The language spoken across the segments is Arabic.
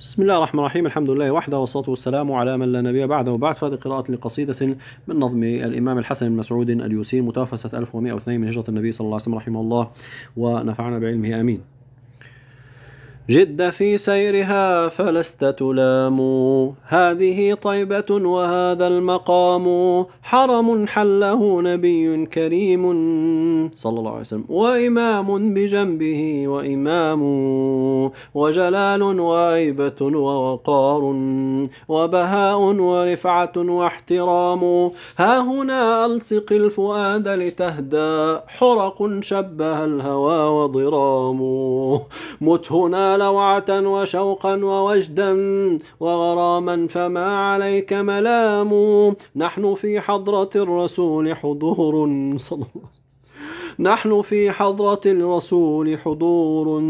بسم الله الرحمن الرحيم الحمد لله وحده والصلاة والسلام على من لا نبي بعده وبعد فهذه قراءة لقصيدة من نظم الإمام الحسن بن مسعود اليوسين متوفى سنة 1102 من هجرة النبي صلى الله عليه وسلم رحمه الله ونفعنا بعلمه آمين جد في سيرها فلست تلام هذه طيبة وهذا المقام حرم حله نبي كريم صلى الله عليه وسلم وإمام بجنبه وإمام وجلال وهيبة ووقار وبهاء ورفعة واحترام ها هنا ألصق الفؤاد لتهدى حرق شبه الهوى وضرام مت هنا لوعة وشوقا ووجدا وغراما فما عليك ملام نحن في حضرة الرسول حضور صلى الله نحن في حضرة الرسول حضور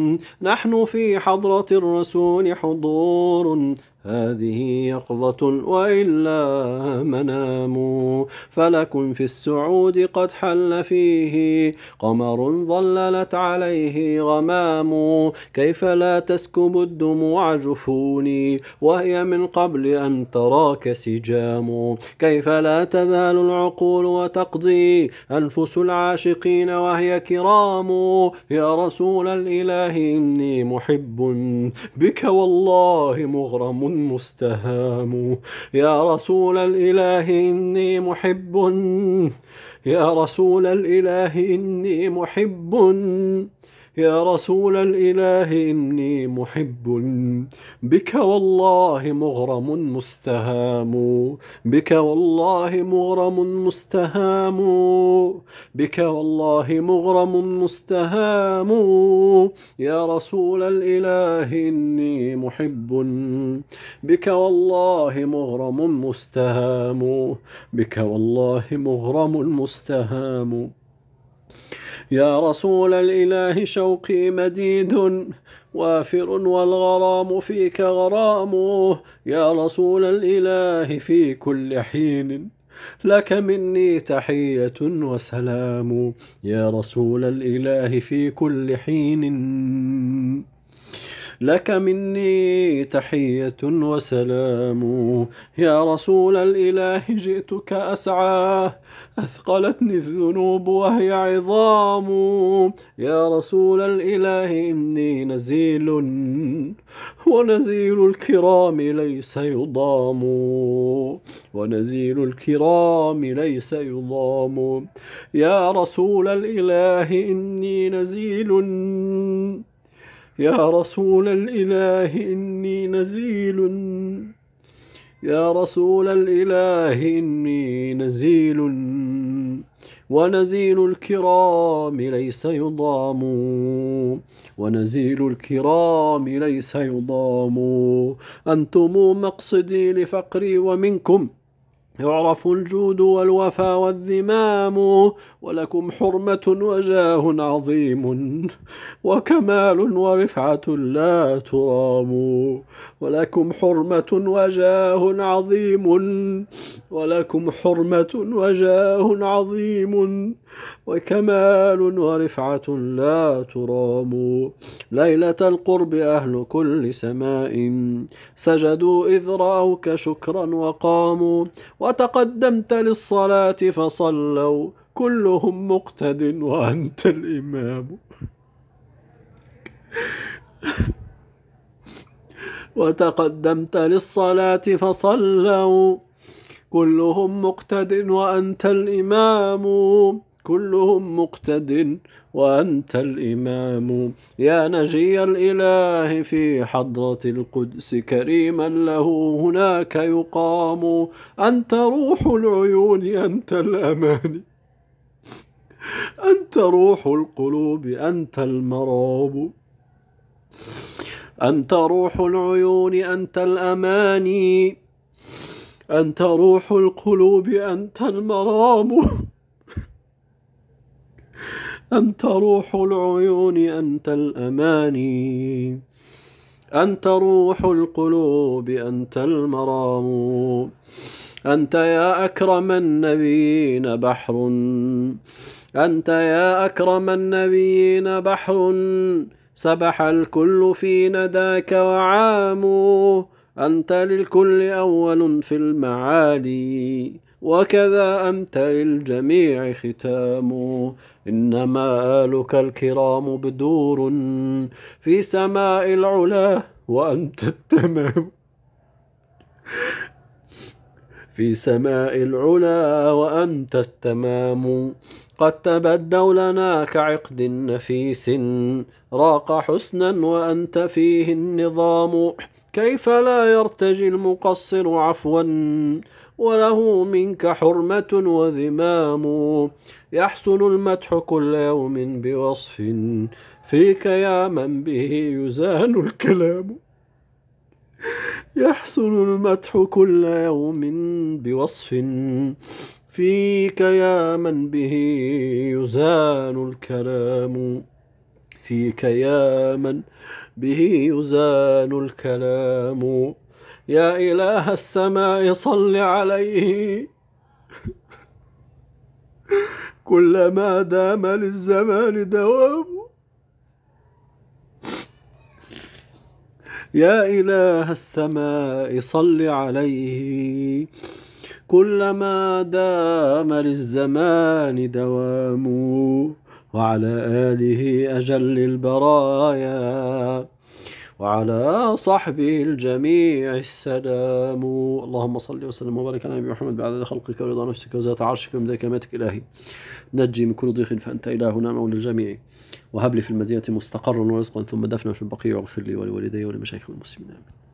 نحن في حضرة الرسول حضور هذه يقظة وإلا منام فلك في السعود قد حل فيه قمر ظللت عليه غمام كيف لا تسكب الدموع جفوني وهي من قبل أن تراك سجام كيف لا تذال العقول وتقضي أنفس العاشقين وهي كرام يا رسول الإله إني محب بك والله مغرم مستهام يا رسول الإله إني محب يا رسول الإله إني محب يا رسول الإله إني محب بك والله مغرم مستهام بك والله مغرم مستهام بك والله مغرم مستهام يا رسول الإله إني محب بك والله مغرم مستهام بك والله مغرم مستهام يا رسول الإله شوقي مديد وافر والغرام فيك غرام يا رسول الإله في كل حين لك مني تحية وسلام يا رسول الإله في كل حين لك مني تحية وسلام يا رسول الإله جئتك أسعى أثقلتني الذنوب وهي عظام يا رسول الإله إني نزيل ونزيل الكرام ليس يضام ونزيل الكرام ليس يضام يا رسول الإله إني نزيل يا رسول الإله إني نزيل يا رسول الإله إني نزيل ونزيل الكرام ليس يضام ونزيل الكرام ليس يضام أنتم مقصدي لفقري ومنكم يعرف الجود والوفا والذمام ولكم حرمة وجاه عظيم وكمال ورفعة لا ترام ولكم حرمة وجاه عظيم ولكم حرمة وجاه عظيم وكمال ورفعة لا ترام ليلة القرب أهل كل سماء سجدوا إذ رأوك شكرا وقاموا وتقدمت للصلاة فصلوا كلهم مقتد وأنت الإمام وتقدمت للصلاة فصلوا كلهم مقتد وأنت الإمام كلهم مقتد وأنت الإمام يا نجي الإله في حضرة القدس كريما له هناك يقام أنت روح العيون أنت الأمان أنت روح القلوب أنت المراب أنت روح العيون أنت الأماني أنت روح القلوب أنت المرام أنت روح العيون أنت الأماني أنت روح القلوب أنت المرام أنت يا أكرم النبيين بحر أنت يا أكرم النبيين بحر سبح الكل في نداك وعاموا أنت للكل أول في المعالي وكذا أنت للجميع ختام إنما آلك الكرام بدور في سماء العلا وأنت التمام في سماء العلا وأنت التمام قد تبدوا لنا كعقد نفيس راق حسنا وأنت فيه النظام كيف لا يرتجي المقصر عفوا وله منك حرمة وذمام يحسن المدح كل يوم بوصف فيك يا من به يزان الكلام يحسن المدح كل يوم بوصف فيك يا من به يزان الكلام فيك يا من به يزان الكلام يا إله السماء صل عليه كلما دام للزمان دوام يا إله السماء صل عليه كلما دام للزمان دوام وعلى آله أجل البرايا وعلى صحبه الجميع السلام اللهم صل وسلم وبارك على نبي محمد بعد خلقك ورضا نفسك وذات عرشك ومدى كلماتك إلهي نجي من كل ضيق فأنت إلهنا مولى الجميع وهب لي في المدينة مستقرا ورزقا ثم دفنا في البقيع واغفر لي ولوالدي ولمشايخ المسلمين آمين